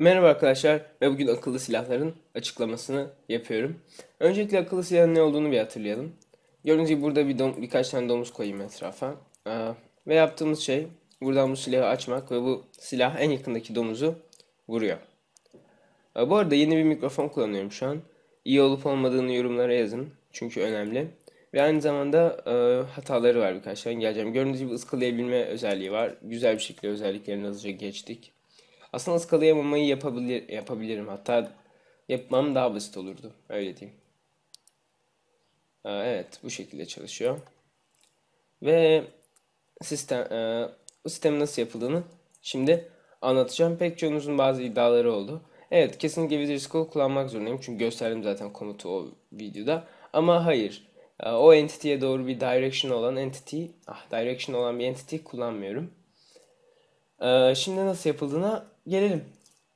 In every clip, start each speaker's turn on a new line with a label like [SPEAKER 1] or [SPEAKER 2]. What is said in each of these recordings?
[SPEAKER 1] Merhaba arkadaşlar ve bugün akıllı silahların açıklamasını yapıyorum. Öncelikle akıllı silahın ne olduğunu bir hatırlayalım. Gördüğünüz gibi burada bir dom birkaç tane domuz koyayım etrafa. Ee, ve yaptığımız şey buradan bu silahı açmak ve bu silah en yakındaki domuzu vuruyor. Ee, bu arada yeni bir mikrofon kullanıyorum şu an. İyi olup olmadığını yorumlara yazın çünkü önemli. Ve aynı zamanda e, hataları var birkaç tane geleceğim. Gördüğünüz gibi ıskalayabilme özelliği var. Güzel bir şekilde özelliklerini hızlıca geçtik. Aslında skalayamamayı yapabilir, yapabilirim. Hatta yapmam daha basit olurdu. Öyle diyeyim. Evet bu şekilde çalışıyor. Ve sistem, e, bu sistem nasıl yapıldığını şimdi anlatacağım. Pek çoğunuzun bazı iddiaları oldu. Evet kesinlikle Wizard School kullanmak zorundayım. Çünkü gösterdim zaten komutu o videoda. Ama hayır. O entity'ye doğru bir direction olan entity, ah direction olan bir entity kullanmıyorum. Şimdi nasıl yapıldığına gelelim.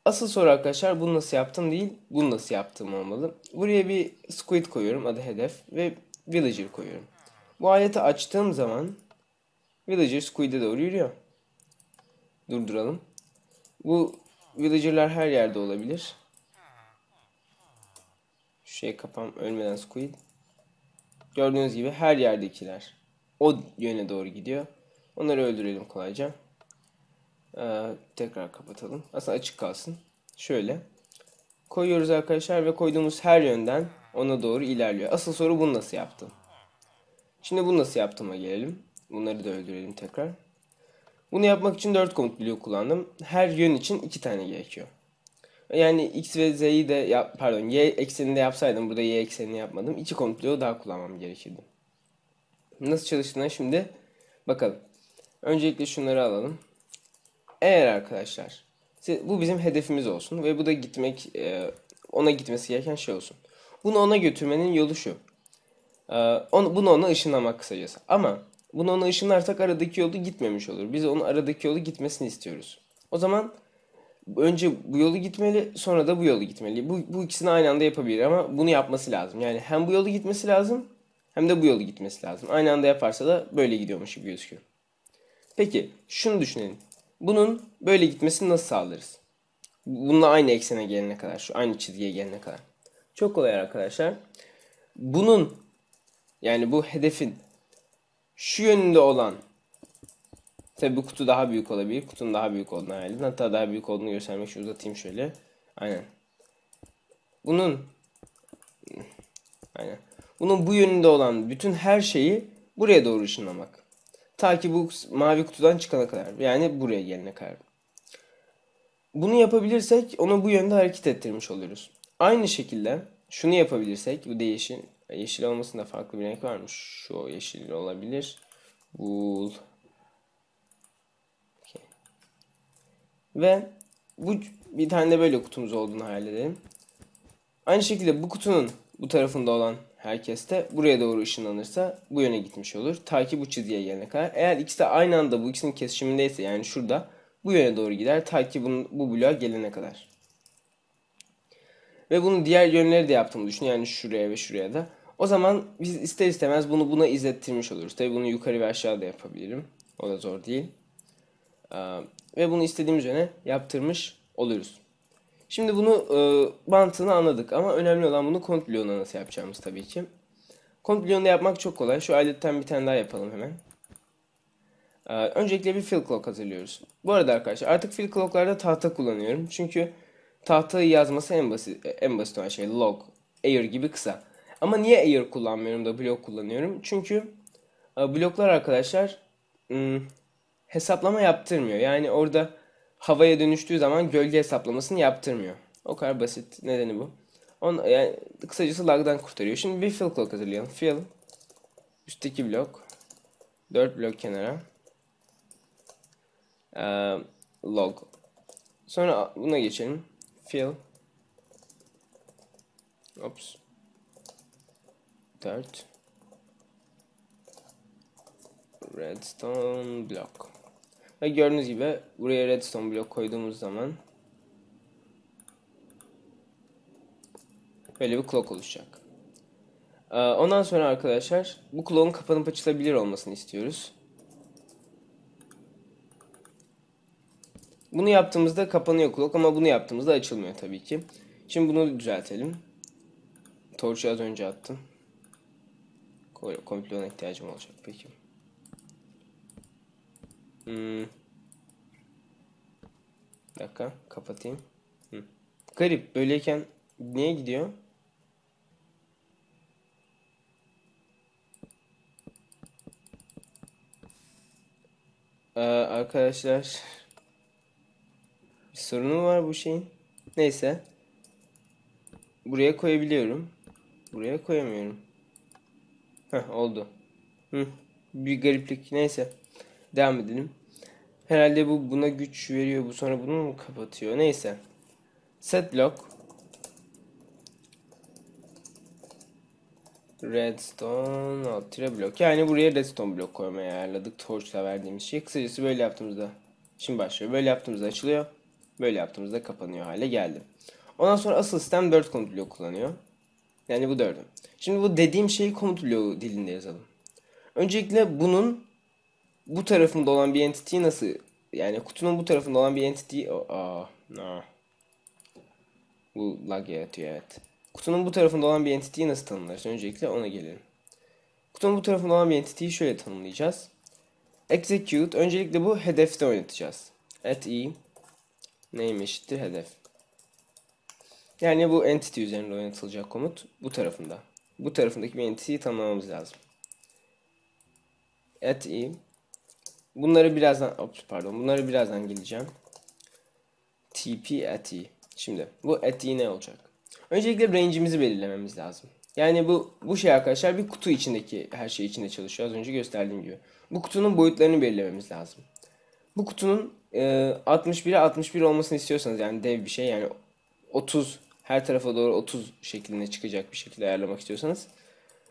[SPEAKER 1] Asıl soru arkadaşlar bunu nasıl yaptım değil, bunu nasıl yaptığım olmalı. Buraya bir squid koyuyorum adı hedef ve villager koyuyorum. Bu aleti açtığım zaman villager squid'e doğru yürüyor. Durduralım. Bu villager'lar her yerde olabilir. Şu şey kapam ölmeden squid. Gördüğünüz gibi her yerdekiler o yöne doğru gidiyor. Onları öldürelim kolayca. Ee, tekrar kapatalım. Aslında açık kalsın. Şöyle. Koyuyoruz arkadaşlar ve koyduğumuz her yönden ona doğru ilerliyor. Asıl soru bunu nasıl yaptım? Şimdi bunu nasıl yaptığıma gelelim. Bunları da öldürelim tekrar. Bunu yapmak için 4 komut bloğu kullandım. Her yön için 2 tane gerekiyor. Yani x ve z'yi de yap, pardon y ekseninde yapsaydım burada y eksenini yapmadım. 2 komut bloğu daha kullanmam gerekirdi. Nasıl çalıştığına şimdi bakalım. Öncelikle şunları alalım. Eğer arkadaşlar bu bizim hedefimiz olsun ve bu da gitmek e, ona gitmesi gereken şey olsun. Bunu ona götürmenin yolu şu. E, bunu ona ışınlamak kısacası. Ama bunu ona ışınlarsak aradaki yolu gitmemiş olur. Biz onun aradaki yolu gitmesini istiyoruz. O zaman önce bu yolu gitmeli sonra da bu yolu gitmeli. Bu, bu ikisini aynı anda yapabilir ama bunu yapması lazım. Yani hem bu yolu gitmesi lazım hem de bu yolu gitmesi lazım. Aynı anda yaparsa da böyle gidiyormuş gibi gözüküyor. Peki şunu düşünelim. Bunun böyle gitmesini nasıl sağlarız? Bununla aynı eksene gelene kadar, şu aynı çizgiye gelene kadar. Çok kolay arkadaşlar. Bunun yani bu hedefin şu yönünde olan tabi bu kutu daha büyük olabilir. Kutunun daha büyük olduğunu hayal edin. Hatta daha büyük olduğunu göstermek için uzatayım şöyle. Aynen. Bunun aynen. Bunun bu yönünde olan bütün her şeyi buraya doğru ışınlamak. Ta ki bu mavi kutudan çıkana kadar. Yani buraya gelene kadar. Bunu yapabilirsek onu bu yönde hareket ettirmiş oluyoruz. Aynı şekilde şunu yapabilirsek bu değişin yeşil olmasında farklı bir renk varmış. Şu yeşil olabilir. bu Okay. Ve bu bir tane de böyle kutumuz olduğunu hayal edelim. Aynı şekilde bu kutunun bu tarafında olan herkes de buraya doğru ışınlanırsa bu yöne gitmiş olur. Ta ki bu çizgiye gelene kadar. Eğer ikisi de aynı anda bu ikisinin kesişimindeyse yani şurada bu yöne doğru gider ta ki bunun, bu bloğa gelene kadar. Ve bunu diğer yönleri de yaptığımı düşün. Yani şuraya ve şuraya da. O zaman biz ister istemez bunu buna izlettirmiş oluruz. Tabi bunu yukarı ve aşağı da yapabilirim. O da zor değil. Ee, ve bunu istediğimiz yöne yaptırmış oluruz. Şimdi bunu e, mantığını anladık ama önemli olan bunu kont nasıl yapacağımız tabii ki. Kont yapmak çok kolay. Şu aletten bir tane daha yapalım hemen. E, öncelikle bir fill clock hazırlıyoruz. Bu arada arkadaşlar artık fill clock'larda tahta kullanıyorum. Çünkü tahtayı yazması en basit, en basit olan şey log, air gibi kısa. Ama niye air kullanmıyorum da blok kullanıyorum? Çünkü e, bloklar arkadaşlar ım, hmm, hesaplama yaptırmıyor. Yani orada havaya dönüştüğü zaman gölge hesaplamasını yaptırmıyor. O kadar basit. Nedeni bu. On, yani kısacası lag'dan kurtarıyor. Şimdi bir fill clock hazırlayalım. Fill üstteki blok 4 blok kenara ee, log. Sonra buna geçelim. Fill Ops. 4 Redstone block. Ve gördüğünüz gibi buraya redstone blok koyduğumuz zaman böyle bir clock oluşacak. Ee, ondan sonra arkadaşlar bu clock'un kapanıp açılabilir olmasını istiyoruz. Bunu yaptığımızda kapanıyor clock ama bunu yaptığımızda açılmıyor tabii ki. Şimdi bunu düzeltelim. Torçu az önce attım. Komple Komplo ihtiyacım olacak peki. Hmm. Bir dakika kapatayım. Hı. Garip böyleyken niye gidiyor? Ee, arkadaşlar bir sorunu var bu şeyin. Neyse. Buraya koyabiliyorum. Buraya koyamıyorum. Heh oldu. Hı. Bir gariplik neyse. Devam edelim. Herhalde bu buna güç veriyor. Bu sonra bunu mu kapatıyor? Neyse. Set lock. Redstone alt tire blok. Yani buraya redstone blok koymaya ayarladık. Torch'la verdiğimiz şey. Kısacası böyle yaptığımızda. Şimdi başlıyor. Böyle yaptığımızda açılıyor. Böyle yaptığımızda kapanıyor hale geldi. Ondan sonra asıl sistem 4 komut bloğu kullanıyor. Yani bu dördü. Şimdi bu dediğim şeyi komut bloğu dilinde yazalım. Öncelikle bunun bu tarafında olan bir entity nasıl yani kutunun bu tarafında olan bir entity oh, aa, nah. bu lag yaratıyor evet. Kutunun bu tarafında olan bir entity nasıl tanımlarız? Öncelikle ona gelelim. Kutunun bu tarafında olan bir entity'yi şöyle tanımlayacağız. Execute öncelikle bu hedefte oynatacağız. At e, name eşittir hedef. Yani bu entity üzerinde oynatılacak komut bu tarafında. Bu tarafındaki bir entity'yi tanımlamamız lazım. At e, Bunları birazdan ops oh, pardon. Bunları birazdan geleceğim. TP eti. Şimdi bu eti ne olacak? Öncelikle range'imizi belirlememiz lazım. Yani bu bu şey arkadaşlar bir kutu içindeki her şey içinde çalışıyor. Az önce gösterdiğim gibi. Bu kutunun boyutlarını belirlememiz lazım. Bu kutunun e, 61'e 61 olmasını istiyorsanız yani dev bir şey yani 30 her tarafa doğru 30 şeklinde çıkacak bir şekilde ayarlamak istiyorsanız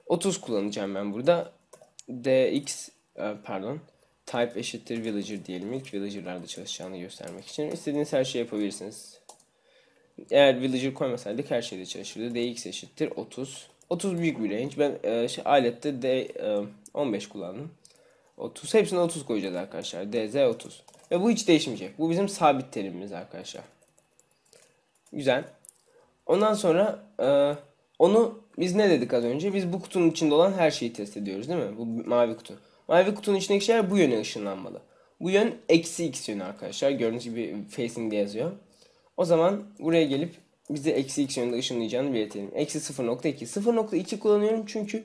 [SPEAKER 1] 30 kullanacağım ben burada. DX e, pardon type eşittir villager diyelim. İlk villager'larda çalışacağını göstermek için. istediğiniz her şeyi yapabilirsiniz. Eğer villager koymasaydık her şeyde çalışırdı. dx eşittir 30. 30 büyük bir range. Ben e, şey, alette d, e, 15 kullandım. 30. Hepsine 30 koyacağız arkadaşlar. dz 30. Ve bu hiç değişmeyecek. Bu bizim sabit terimimiz arkadaşlar. Güzel. Ondan sonra e, onu biz ne dedik az önce? Biz bu kutunun içinde olan her şeyi test ediyoruz değil mi? Bu mavi kutu. Mavi kutunun içindeki şeyler bu yöne ışınlanmalı. Bu yön eksi x yönü arkadaşlar. Gördüğünüz gibi facing de yazıyor. O zaman buraya gelip bize eksi x yönünde ışınlayacağını belirtelim. Eksi 0.2. 0.2 kullanıyorum çünkü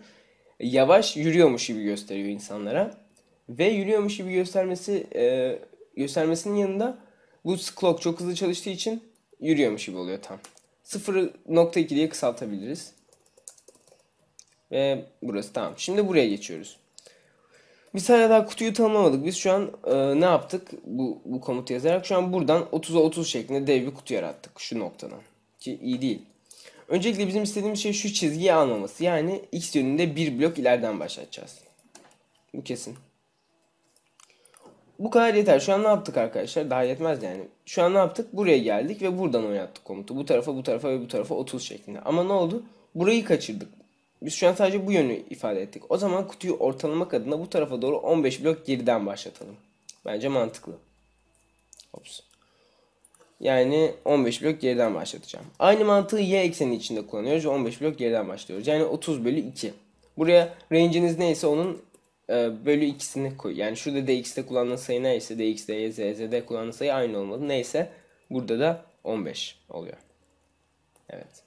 [SPEAKER 1] yavaş yürüyormuş gibi gösteriyor insanlara. Ve yürüyormuş gibi göstermesi e, göstermesinin yanında bu clock çok hızlı çalıştığı için yürüyormuş gibi oluyor tam. 0.2 diye kısaltabiliriz. Ve burası tamam. Şimdi buraya geçiyoruz. Biz hala daha kutuyu tanımlamadık. Biz şu an e, ne yaptık bu, bu komutu yazarak? Şu an buradan 30'a 30 şeklinde dev bir kutu yarattık şu noktadan. Ki iyi değil. Öncelikle bizim istediğimiz şey şu çizgiyi almaması. Yani x yönünde bir blok ileriden başlatacağız. Bu kesin. Bu kadar yeter. Şu an ne yaptık arkadaşlar? Daha yetmez yani. Şu an ne yaptık? Buraya geldik ve buradan oynattık komutu. Bu tarafa, bu tarafa ve bu tarafa 30 şeklinde. Ama ne oldu? Burayı kaçırdık. Biz şu an sadece bu yönü ifade ettik. O zaman kutuyu ortalamak adına bu tarafa doğru 15 blok geriden başlatalım. Bence mantıklı. Ops. Yani 15 blok geriden başlatacağım. Aynı mantığı y ekseni içinde kullanıyoruz ve 15 blok geriden başlıyoruz. Yani 30 bölü 2. Buraya range'iniz neyse onun e, bölü ikisini koy. Yani şurada dx'te kullanılan sayı neyse dx'de y, z'de kullanılan sayı aynı olmalı. Neyse burada da 15 oluyor. Evet.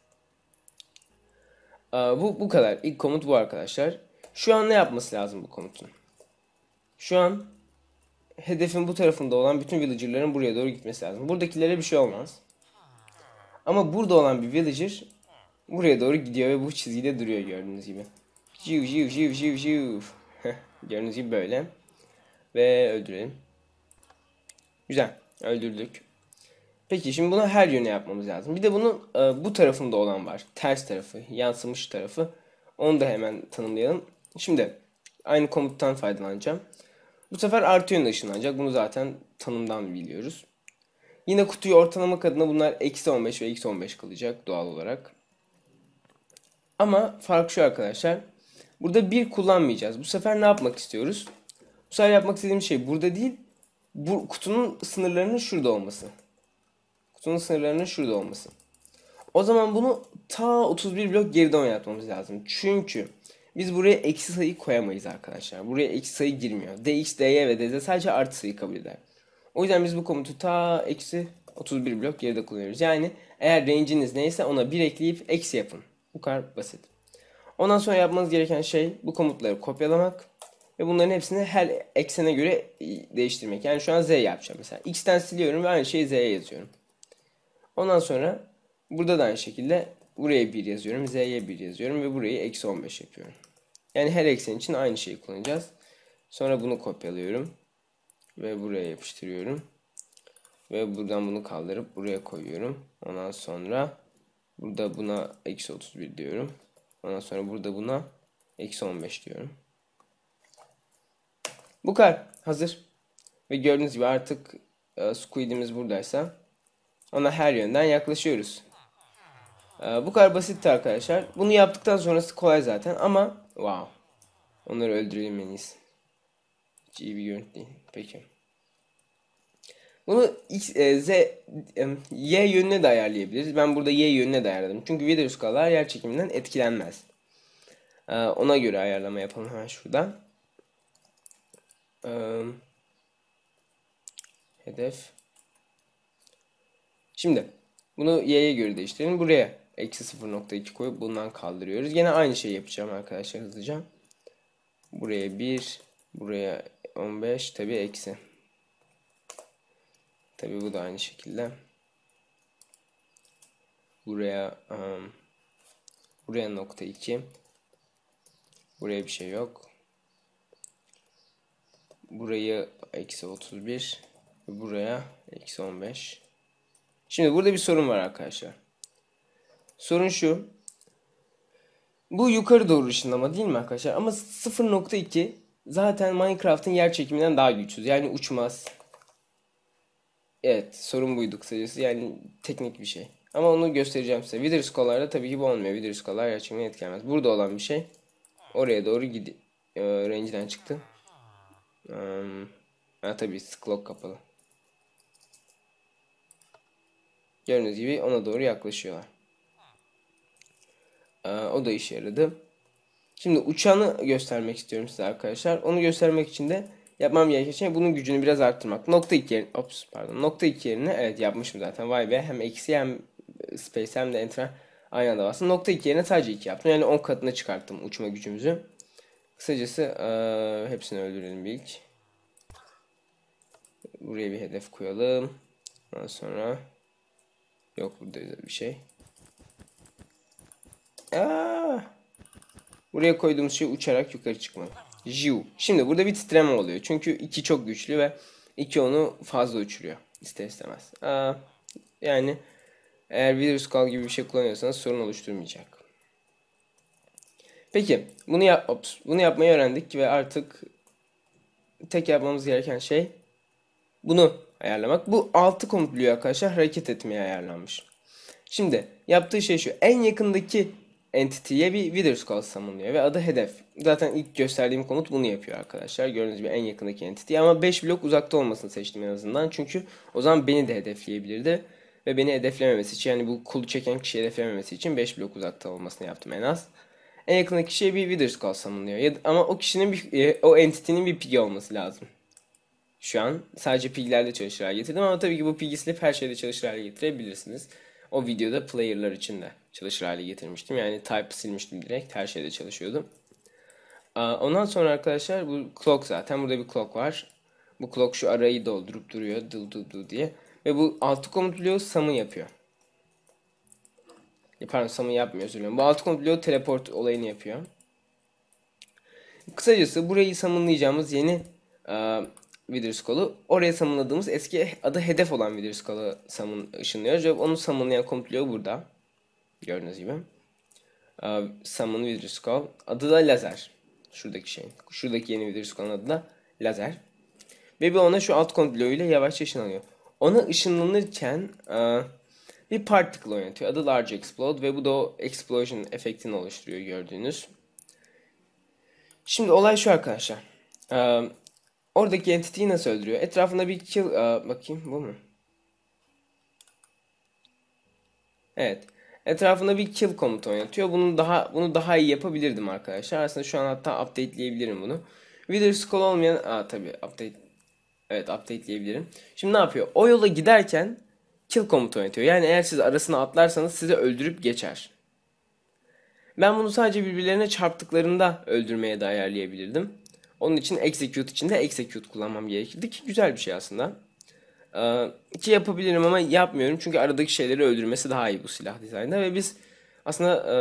[SPEAKER 1] Ee, bu, bu kadar. İlk komut bu arkadaşlar. Şu an ne yapması lazım bu komutun? Şu an hedefin bu tarafında olan bütün villager'ların buraya doğru gitmesi lazım. Buradakilere bir şey olmaz. Ama burada olan bir villager buraya doğru gidiyor ve bu çizgide duruyor gördüğünüz gibi. Jiv jiv jiv jiv jiv. gördüğünüz gibi böyle. Ve öldürelim. Güzel. Öldürdük. Peki şimdi bunu her yöne yapmamız lazım. Bir de bunun e, bu tarafında olan var. Ters tarafı, yansımış tarafı. Onu da hemen tanımlayalım. Şimdi aynı komuttan faydalanacağım. Bu sefer artı yönde ışınlanacak. Bunu zaten tanımdan biliyoruz. Yine kutuyu ortalamak adına bunlar eksi 15 ve eksi 15 kalacak doğal olarak. Ama fark şu arkadaşlar. Burada bir kullanmayacağız. Bu sefer ne yapmak istiyoruz? Bu sefer yapmak istediğim şey burada değil. Bu kutunun sınırlarının şurada olması kutunun sınırlarının şurada olması. O zaman bunu ta 31 blok geriden oynatmamız lazım. Çünkü biz buraya eksi sayı koyamayız arkadaşlar. Buraya eksi sayı girmiyor. dx, dy ve dz sadece artı sayı kabul eder. O yüzden biz bu komutu ta eksi 31 blok geride kullanıyoruz. Yani eğer range'iniz neyse ona 1 ekleyip eksi yapın. Bu kadar basit. Ondan sonra yapmanız gereken şey bu komutları kopyalamak ve bunların hepsini her eksene göre değiştirmek. Yani şu an z yapacağım mesela. x'ten siliyorum ve aynı şeyi z'ye yazıyorum. Ondan sonra burada da aynı şekilde buraya 1 yazıyorum. Z'ye 1 yazıyorum ve burayı eksi 15 yapıyorum. Yani her eksen için aynı şeyi kullanacağız. Sonra bunu kopyalıyorum. Ve buraya yapıştırıyorum. Ve buradan bunu kaldırıp buraya koyuyorum. Ondan sonra burada buna eksi 31 diyorum. Ondan sonra burada buna eksi 15 diyorum. Bu kadar. Hazır. Ve gördüğünüz gibi artık e, squidimiz buradaysa ona her yönden yaklaşıyoruz. Ee, bu kadar basitti arkadaşlar. Bunu yaptıktan sonrası kolay zaten ama wow. Onları öldürelim en iyisi. Hiç iyi bir görüntü değil. Peki. Bunu X, e, Z, e, Y yönüne de ayarlayabiliriz. Ben burada Y yönüne de ayarladım. Çünkü Vidarius kalar yer çekiminden etkilenmez. Ee, ona göre ayarlama yapalım hemen şuradan. Ee, hedef Şimdi bunu y'ye göre değiştirelim. Buraya eksi 0.2 koyup bundan kaldırıyoruz. Yine aynı şeyi yapacağım arkadaşlar hızlıca. Buraya 1, buraya 15 tabi eksi. Tabi bu da aynı şekilde. Buraya um, buraya nokta 2. Buraya bir şey yok. Burayı eksi 31 buraya eksi 15. Şimdi burada bir sorun var arkadaşlar. Sorun şu. Bu yukarı doğru ışınlama değil mi arkadaşlar? Ama 0.2 zaten Minecraft'ın yer çekiminden daha güçsüz. Yani uçmaz. Evet sorun buydu kısacası. Yani teknik bir şey. Ama onu göstereceğim size. Wither Scholar'da tabii ki bu olmuyor. Wither Scholar yer çekimine etkilenmez. Burada olan bir şey. Oraya doğru gidi. Ee, range'den çıktı. Um, ha tabii clock kapalı. Gördüğünüz gibi ona doğru yaklaşıyorlar. Ee, o da işe yaradı. Şimdi uçanı göstermek istiyorum size arkadaşlar. Onu göstermek için de yapmam gereken şey bunun gücünü biraz arttırmak. Nokta 2 yerine, ops pardon. Nokta 2 yerine evet yapmışım zaten. Vay be hem eksi hem space hem de enter aynı anda bastım. Nokta 2 yerine sadece 2 yaptım. Yani 10 katına çıkarttım uçma gücümüzü. Kısacası ee, hepsini öldürelim bir ilk. Buraya bir hedef koyalım. Ondan sonra Yok burada özel bir şey. Aa! Buraya koyduğumuz şey uçarak yukarı çıkmak. Jiu. Şimdi burada bir titreme oluyor. Çünkü iki çok güçlü ve iki onu fazla uçuruyor. İster istemez. Aa, yani eğer virüs kal gibi bir şey kullanıyorsanız sorun oluşturmayacak. Peki bunu, yap ops, bunu yapmayı öğrendik ve artık tek yapmamız gereken şey bunu ayarlamak. Bu altı komutlu arkadaşlar hareket etmeye ayarlanmış. Şimdi yaptığı şey şu. En yakındaki entity'ye bir withers call summonlıyor ve adı hedef. Zaten ilk gösterdiğim komut bunu yapıyor arkadaşlar. Gördüğünüz gibi en yakındaki entity ama 5 blok uzakta olmasını seçtim en azından. Çünkü o zaman beni de hedefleyebilirdi. Ve beni hedeflememesi için yani bu kulu çeken kişiyi hedeflememesi için 5 blok uzakta olmasını yaptım en az. En yakındaki kişiye bir withers call summonlıyor. Ama o kişinin bir, e, o entity'nin bir pigi olması lazım. Şu an sadece pillerle çalışır hale getirdim ama tabii ki bu pilgisini her şeyde çalışır hale getirebilirsiniz. O videoda player'lar için de çalışır hale getirmiştim. Yani type silmiştim direkt her şeyde çalışıyordu. Ondan sonra arkadaşlar bu clock zaten burada bir clock var. Bu clock şu arayı doldurup duruyor dı dı dı diye. Ve bu altı komutluyor bloğu sam'ı yapıyor. E, pardon sam'ı yapmıyor özür dilerim. Bu altı komutluyor teleport olayını yapıyor. Kısacası burayı samınlayacağımız yeni Widderskoll'u oraya samınladığımız eski adı hedef olan Widderskoll'a samın ışınlıyor ve onu samınlayan komplo burada. Gördüğünüz gibi. Uh, ee, summon Widderskoll. Adı da lazer. Şuradaki şey Şuradaki yeni Widderskoll'un adı da lazer. Ve bir ona şu alt komplo ile yavaşça ışınlanıyor. Ona ışınlanırken uh, bir particle oynatıyor. Adı Large Explode ve bu da o explosion efektini oluşturuyor gördüğünüz. Şimdi olay şu arkadaşlar. Uh, Oradaki entity'yi nasıl öldürüyor? Etrafında bir kill... Aa, bakayım bu mu? Evet. Etrafında bir kill komutu oynatıyor. Bunu daha bunu daha iyi yapabilirdim arkadaşlar. Aslında şu an hatta updateleyebilirim bunu. Wither Skull olmayan... Aa tabi update... Evet updateleyebilirim. Şimdi ne yapıyor? O yola giderken kill komutu oynatıyor. Yani eğer siz arasına atlarsanız sizi öldürüp geçer. Ben bunu sadece birbirlerine çarptıklarında öldürmeye de ayarlayabilirdim. Onun için execute için de execute kullanmam gerekirdi ki güzel bir şey aslında. Ee, ki yapabilirim ama yapmıyorum çünkü aradaki şeyleri öldürmesi daha iyi bu silah dizaynda ve biz aslında e,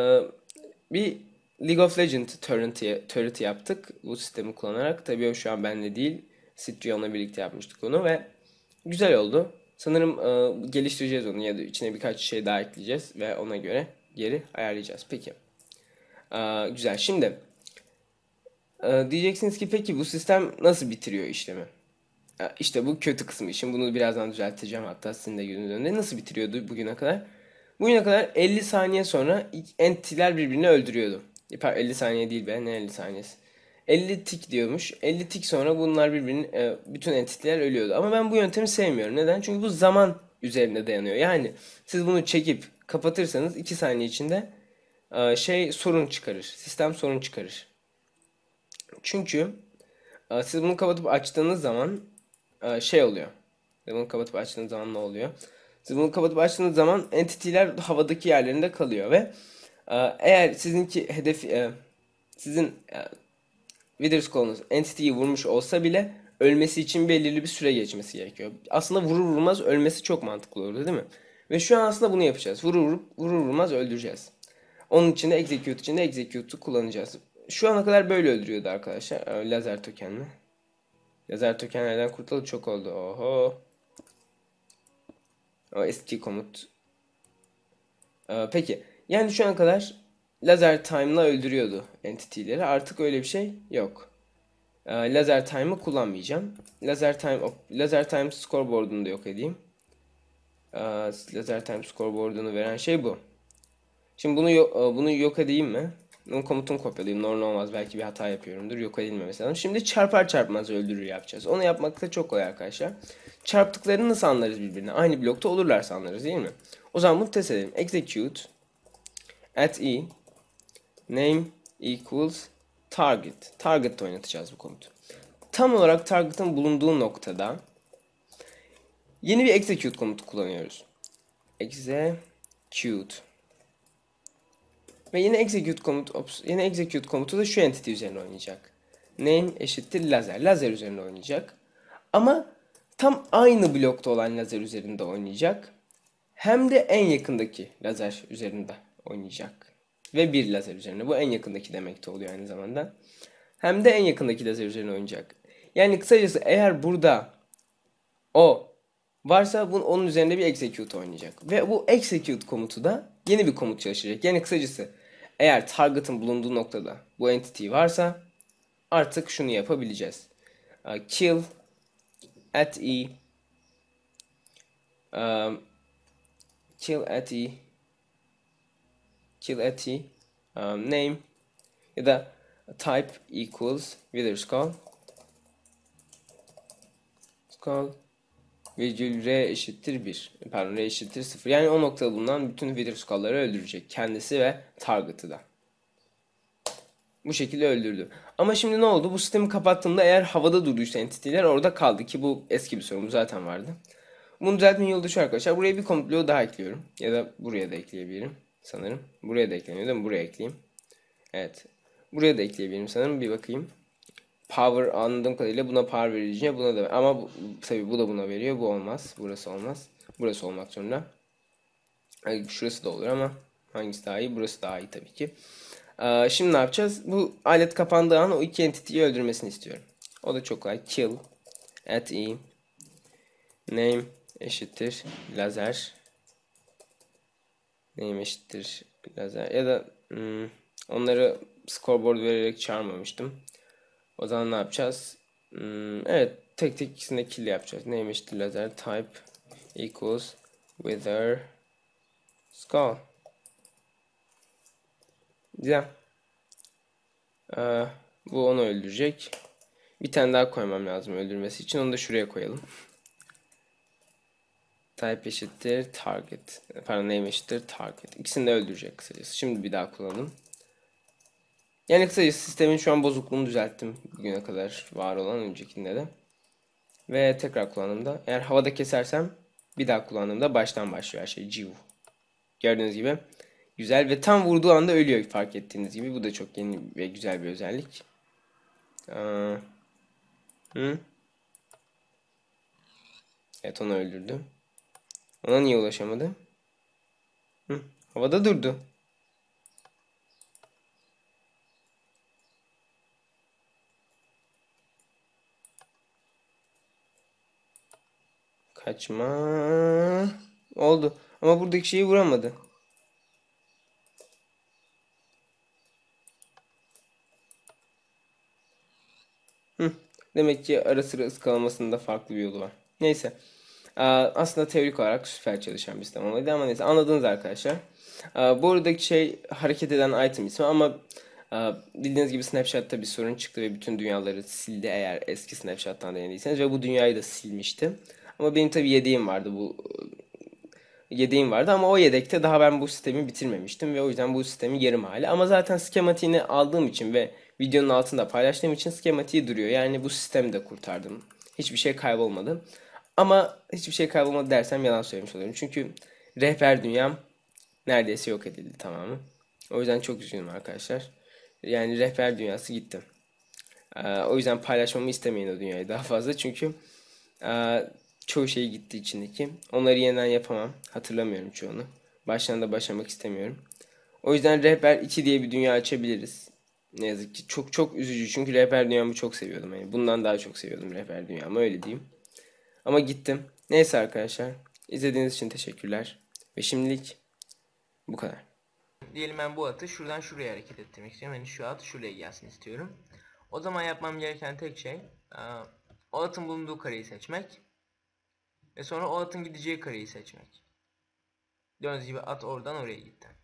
[SPEAKER 1] bir League of Legends turret'i, turret'i yaptık bu sistemi kullanarak. Tabii o şu an benle değil. Citrion'la birlikte yapmıştık onu ve güzel oldu. Sanırım e, geliştireceğiz onu ya da içine birkaç şey daha ekleyeceğiz ve ona göre geri ayarlayacağız. Peki. E, güzel. Şimdi ee, diyeceksiniz ki peki bu sistem nasıl bitiriyor işlemi? İşte bu kötü kısmı için bunu birazdan düzelteceğim hatta sizin de gözünüz önünde. Nasıl bitiriyordu bugüne kadar? Bugüne kadar 50 saniye sonra entiler birbirini öldürüyordu. 50 e, saniye değil be ne 50 saniyesi. 50 tik diyormuş. 50 tik sonra bunlar birbirini e, bütün entiteler ölüyordu. Ama ben bu yöntemi sevmiyorum. Neden? Çünkü bu zaman üzerine dayanıyor. Yani siz bunu çekip kapatırsanız 2 saniye içinde e, şey sorun çıkarır. Sistem sorun çıkarır. Çünkü e, siz bunu kapatıp açtığınız zaman e, şey oluyor. Siz bunu kapatıp açtığınız zaman ne oluyor? Siz bunu kapatıp açtığınız zaman entity'ler havadaki yerlerinde kalıyor ve e, eğer sizinki hedef sizin Withers kolunuz entity'yi vurmuş olsa bile ölmesi için belirli bir süre geçmesi gerekiyor. Aslında vurur vurmaz ölmesi çok mantıklı olurdu değil mi? Ve şu an aslında bunu yapacağız. Vurur, vurur vurmaz öldüreceğiz. Onun için de execute için de execute'u kullanacağız şu ana kadar böyle öldürüyordu arkadaşlar. Ee, lazer tokenle. Lazer tokenlerden kurtulalı çok oldu. Oho. O eski komut. Ee, peki. Yani şu ana kadar lazer time'la öldürüyordu entity'leri. Artık öyle bir şey yok. Ee, lazer time'ı kullanmayacağım. Lazer time lazer time scoreboard'unu da yok edeyim. Ee, lazer time scoreboard'unu veren şey bu. Şimdi bunu e, bunu yok edeyim mi? O komutun kopyalayayım. Normal olmaz. Belki bir hata yapıyorumdur. Yok edilmemesi Mesela Şimdi çarpar çarpmaz öldürür yapacağız. Onu yapmak da çok kolay arkadaşlar. Çarptıklarını nasıl anlarız birbirine? Aynı blokta olurlarsa anlarız değil mi? O zaman bunu test edelim. Execute at e name equals target. Target'te oynatacağız bu komutu. Tam olarak target'ın bulunduğu noktada yeni bir execute komutu kullanıyoruz. Execute ve yine execute komut yine execute komutu da şu entity üzerine oynayacak. Name eşittir lazer. Lazer üzerine oynayacak. Ama tam aynı blokta olan lazer üzerinde oynayacak. Hem de en yakındaki lazer üzerinde oynayacak. Ve bir lazer üzerine. Bu en yakındaki demek de oluyor aynı zamanda. Hem de en yakındaki lazer üzerine oynayacak. Yani kısacası eğer burada o varsa bunun onun üzerinde bir execute oynayacak. Ve bu execute komutu da yeni bir komut çalışacak. Yani kısacası eğer target'ın bulunduğu noktada bu entity varsa artık şunu yapabileceğiz. Ee, kill at e um, kill at e kill at e um, name ya da type equals withers call call virgül r eşittir 1. Pardon r eşittir 0. Yani o noktada bulunan bütün virüs kalları öldürecek. Kendisi ve target'ı da. Bu şekilde öldürdü. Ama şimdi ne oldu? Bu sistemi kapattığımda eğer havada durduysa entitiler orada kaldı ki bu eski bir sorun zaten vardı. Bunu düzeltme yolu şu arkadaşlar. Buraya bir komplo daha ekliyorum. Ya da buraya da ekleyebilirim sanırım. Buraya da ekleniyor değil mi? Buraya ekleyeyim. Evet. Buraya da ekleyebilirim sanırım. Bir bakayım power anladığım kadarıyla buna power vereceğine buna da ama bu, tabi bu da buna veriyor bu olmaz burası olmaz burası olmak zorunda yani şurası da olur ama hangisi daha iyi burası daha iyi tabii ki ee, şimdi ne yapacağız bu alet kapandığı an o iki entity'yi öldürmesini istiyorum o da çok kolay kill at e name eşittir lazer name eşittir lazer ya da hmm, onları scoreboard vererek çağırmamıştım o zaman ne yapacağız? Hmm, evet tek tek ikisini kill yapacağız. Neymişti? lazer type equals wither skull. Güzel. Ee, bu onu öldürecek. Bir tane daha koymam lazım öldürmesi için. Onu da şuraya koyalım. Type eşittir target. Pardon name eşittir target. İkisini de öldürecek kısacası. Şimdi bir daha kullanalım. Yani kısacası sistemin şu an bozukluğunu düzelttim bugüne kadar var olan öncekinde de. Ve tekrar kullandığımda eğer havada kesersem bir daha kullandığımda baştan başlıyor her şey. Ciu. Gördüğünüz gibi güzel ve tam vurduğu anda ölüyor fark ettiğiniz gibi. Bu da çok yeni ve güzel bir özellik. Aa, hı? Evet onu öldürdüm. Ona niye ulaşamadı? Hı, havada durdu. Kaçma. Oldu. Ama buradaki şeyi vuramadı. Demek ki ara sıra ıskalamasında farklı bir yolu var. Neyse. Aslında teorik olarak süper çalışan bir sistem olmalıydı ama neyse anladınız arkadaşlar. Bu aradaki şey hareket eden item ismi ama bildiğiniz gibi Snapchat'ta bir sorun çıktı ve bütün dünyaları sildi eğer eski Snapchat'tan denediyseniz ve bu dünyayı da silmişti. Ama benim tabii yedeğim vardı bu yedeğim vardı ama o yedekte daha ben bu sistemi bitirmemiştim ve o yüzden bu sistemi yarım hali. Ama zaten skematiğini aldığım için ve videonun altında paylaştığım için skematiği duruyor. Yani bu sistemi de kurtardım. Hiçbir şey kaybolmadı. Ama hiçbir şey kaybolmadı dersem yalan söylemiş oluyorum. Çünkü rehber dünyam neredeyse yok edildi tamamı. O yüzden çok üzgünüm arkadaşlar. Yani rehber dünyası gitti. Ee, o yüzden paylaşmamı istemeyin o dünyayı daha fazla. Çünkü e, Çoğu şey gitti içindeki. Onları yeniden yapamam. Hatırlamıyorum çoğunu. Baştan da başlamak istemiyorum. O yüzden Rehber 2 diye bir dünya açabiliriz. Ne yazık ki çok çok üzücü çünkü rehber dünyamı çok seviyordum. Yani bundan daha çok seviyordum rehber dünyamı öyle diyeyim. Ama gittim. Neyse arkadaşlar izlediğiniz için teşekkürler. Ve şimdilik bu kadar. Diyelim ben bu atı şuradan şuraya hareket ettirmek istiyorum. Yani şu at şuraya gelsin istiyorum. O zaman yapmam gereken tek şey o atın bulunduğu kareyi seçmek. Ve sonra o atın gideceği kareyi seçmek. Gördüğünüz gibi at oradan oraya gitti.